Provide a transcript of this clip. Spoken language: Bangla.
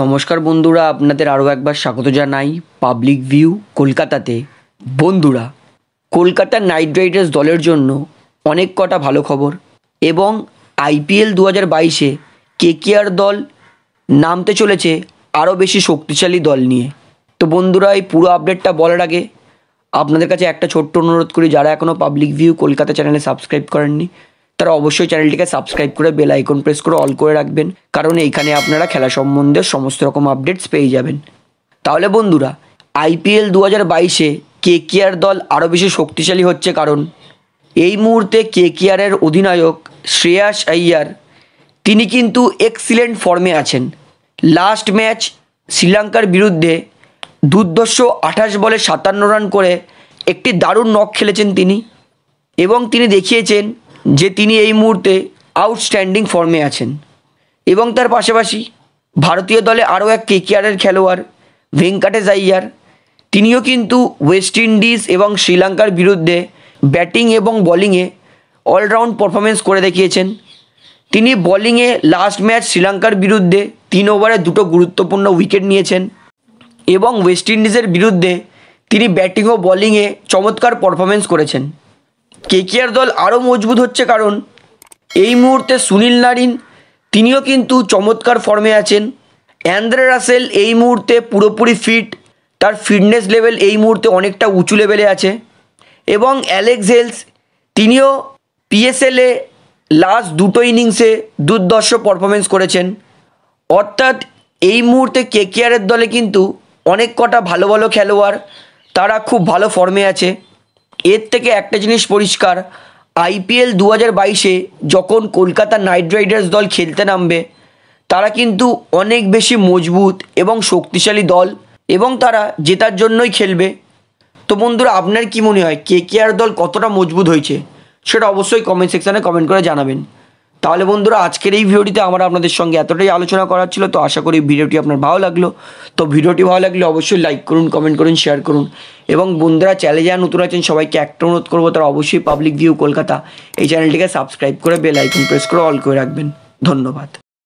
নমস্কার বন্ধুরা আপনাদের আরও একবার স্বাগত জানাই পাবলিক ভিউ কলকাতাতে বন্ধুরা কলকাতা নাইট রাইডার্স দলের জন্য অনেক কটা ভালো খবর এবং আইপিএল দু হাজার বাইশে কেকেআর দল নামতে চলেছে আরও বেশি শক্তিশালী দল নিয়ে তো বন্ধুরা এই পুরো আপডেটটা বলার আগে আপনাদের কাছে একটা ছোট্ট অনুরোধ করি যারা এখনও পাবলিক ভিউ কলকাতা চ্যানেলে সাবস্ক্রাইব করেননি তারা অবশ্যই চ্যানেলটিকে সাবস্ক্রাইব করে বেল আইকন প্রেস করে অল করে রাখবেন কারণ এইখানে আপনারা খেলা সম্বন্ধে সমস্ত রকম আপডেটস পেয়ে যাবেন তাহলে বন্ধুরা আইপিএল দু হাজার বাইশে কে কেয়ার দল আরও বেশি শক্তিশালী হচ্ছে কারণ এই মুহূর্তে কে কেয়ারের অধিনায়ক শ্রেয়াস আইয়ার তিনি কিন্তু এক্সিলেন্ট ফর্মে আছেন লাস্ট ম্যাচ শ্রীলঙ্কার বিরুদ্ধে দুর্দশ আঠাশ বলে সাতান্ন রান করে একটি দারুণ নখ খেলেছেন তিনি এবং তিনি দেখিয়েছেন যে তিনি এই মুহূর্তে আউটস্ট্যান্ডিং ফর্মে আছেন এবং তার পাশাপাশি ভারতীয় দলে আরও এক কেকিআরের খেলোয়াড় ভেঙ্কাটেশ আইয়ার তিনিও কিন্তু ওয়েস্ট ইন্ডিজ এবং শ্রীলঙ্কার বিরুদ্ধে ব্যাটিং এবং বলিংয়ে অলরাউন্ড পারফরমেন্স করে দেখিয়েছেন তিনি বলিংয়ে লাস্ট ম্যাচ শ্রীলঙ্কার বিরুদ্ধে তিন ওভারে দুটো গুরুত্বপূর্ণ উইকেট নিয়েছেন এবং ওয়েস্ট ইন্ডিজের বিরুদ্ধে তিনি ব্যাটিং ও বলিংয়ে চমৎকার পারফরমেন্স করেছেন কেকিয়ার দল আরও মজবুত হচ্ছে কারণ এই মুহূর্তে সুনীল নারিন তিনিও কিন্তু চমৎকার ফর্মে আছেন অ্যান্দ্রে রাসেল এই মুহূর্তে পুরোপুরি ফিট তার ফিটনেস লেভেল এই মুহূর্তে অনেকটা উঁচু লেভেলে আছে এবং অ্যালেক্স হেলস তিনিও পিএসএলে লাস্ট দুটো ইনিংসে দুর্দর্শ পারফরমেন্স করেছেন অর্থাৎ এই মুহূর্তে কেকেআরের দলে কিন্তু অনেক কটা ভালো ভালো খেলোয়াড় তারা খুব ভালো ফর্মে আছে এর থেকে একটা জিনিস পরিষ্কার আইপিএল দু হাজার বাইশে যখন কলকাতা নাইট রাইডার্স দল খেলতে নামবে তারা কিন্তু অনেক বেশি মজবুত এবং শক্তিশালী দল এবং তারা জেতার জন্যই খেলবে তো বন্ধুরা আপনার কি মনে হয় কে কে আর দল কতটা মজবুত হয়েছে সেটা অবশ্যই কমেন্ট সেকশানে কমেন্ট করে জানাবেন তাহলে বন্ধুরা আজকের এই ভিডিওটিতে আমার আপনাদের সঙ্গে এতটাই আলোচনা করার ছিল তো আশা করি ভিডিওটি আপনার ভালো লাগলো তো ভিডিওটি ভালো লাগলে অবশ্যই লাইক করুন কমেন্ট করুন শেয়ার করুন এবং বন্ধুরা চ্যানেলে যারা নতুন আছেন সবাইকে একটা অনুরোধ করবো তারা অবশ্যই পাবলিক ভিউ কলকাতা এই চ্যানেলটিকে সাবস্ক্রাইব করে বেল আইকন প্রেস করে অল করে রাখবেন ধন্যবাদ